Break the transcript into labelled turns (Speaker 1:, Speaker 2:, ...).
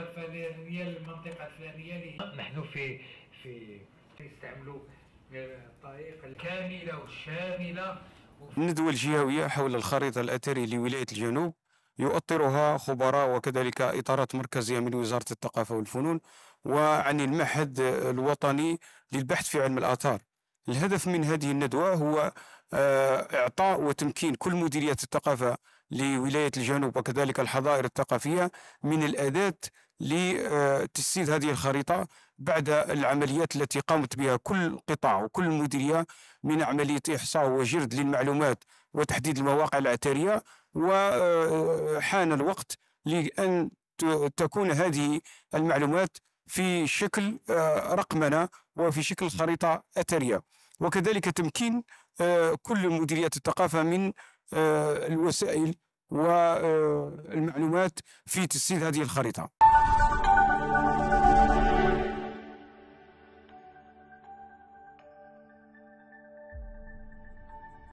Speaker 1: الفلانيه للمنطقه الفلانيه نحن في في يستعملوا الطريقه الكامله والشامله
Speaker 2: الندوة الجهوية حول الخريطة الأثرية لولاية الجنوب يؤطرها خبراء وكذلك إطارات مركزية من وزارة الثقافة والفنون وعن المعهد الوطني للبحث في علم الآثار الهدف من هذه الندوة هو آه، إعطاء وتمكين كل مديريات الثقافة لولاية الجنوب وكذلك الحظائر الثقافية من الأداة لتجسيد هذه الخريطة بعد العمليات التي قامت بها كل قطاع وكل مديرية من عملية إحصاء وجرد للمعلومات وتحديد المواقع العتارية وحان الوقت لأن تكون هذه المعلومات في شكل رقمنة وفي شكل خريطة أثرية وكذلك تمكين كل مديريات الثقافة من الوسائل والمعلومات في تسجيل هذه الخريطة